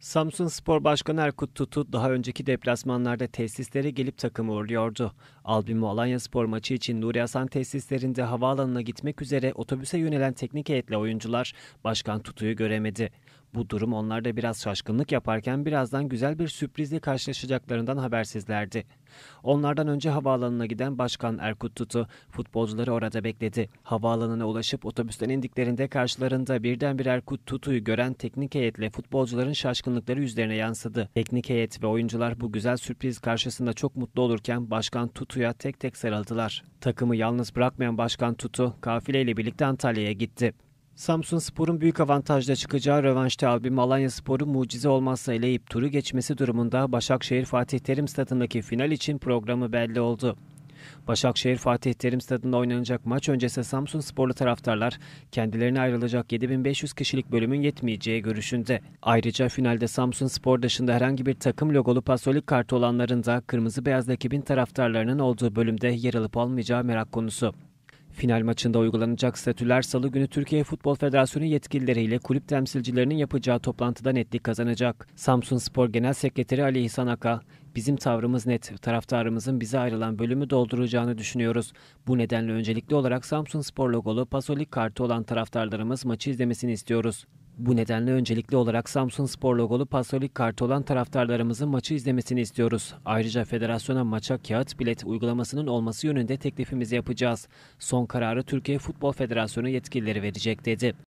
Samsun Spor Başkanı Erkut Tutu daha önceki deplasmanlarda tesislere gelip takımı uğurluyordu. Albimo Alanya Spor maçı için Nuri Hasan tesislerinde havaalanına gitmek üzere otobüse yönelen teknik heyetle oyuncular Başkan Tutu'yu göremedi. Bu durum onlarda biraz şaşkınlık yaparken birazdan güzel bir sürprizle karşılaşacaklarından habersizlerdi. Onlardan önce havaalanına giden Başkan Erkut Tutu futbolcuları orada bekledi. Havaalanına ulaşıp otobüsten indiklerinde karşılarında bir Erkut Tutu'yu gören teknik heyetle futbolcuların şaşkınlıkları yüzlerine yansıdı. Teknik heyet ve oyuncular bu güzel sürpriz karşısında çok mutlu olurken Başkan Tutu'ya tek tek sarıldılar. Takımı yalnız bırakmayan Başkan Tutu kafileyle birlikte Antalya'ya gitti. Samsun Spor'un büyük avantajla çıkacağı rövanşta albüm Alanya Spor'un mucize olmazsa eleyip turu geçmesi durumunda Başakşehir Fatih Terim Stadı'ndaki final için programı belli oldu. Başakşehir Fatih Terim Stadı'nda oynanacak maç öncesi Samsun Sporlu taraftarlar kendilerine ayrılacak 7500 kişilik bölümün yetmeyeceği görüşünde. Ayrıca finalde Samsun Spor dışında herhangi bir takım logolu pasolik kartı olanların da kırmızı beyaz ekibin taraftarlarının olduğu bölümde yer alıp almayacağı merak konusu. Final maçında uygulanacak statüler salı günü Türkiye Futbol Federasyonu yetkilileriyle kulüp temsilcilerinin yapacağı toplantıda netlik kazanacak. Samsun Spor Genel Sekreteri Ali İhsan Aka, bizim tavrımız net, taraftarımızın bize ayrılan bölümü dolduracağını düşünüyoruz. Bu nedenle öncelikli olarak Samsun Spor logolu pasolik kartı olan taraftarlarımız maçı izlemesini istiyoruz. Bu nedenle öncelikli olarak Samsun Spor logolu pasolik kartı olan taraftarlarımızın maçı izlemesini istiyoruz. Ayrıca federasyona maça kağıt bilet uygulamasının olması yönünde teklifimizi yapacağız. Son kararı Türkiye Futbol Federasyonu yetkilileri verecek dedi.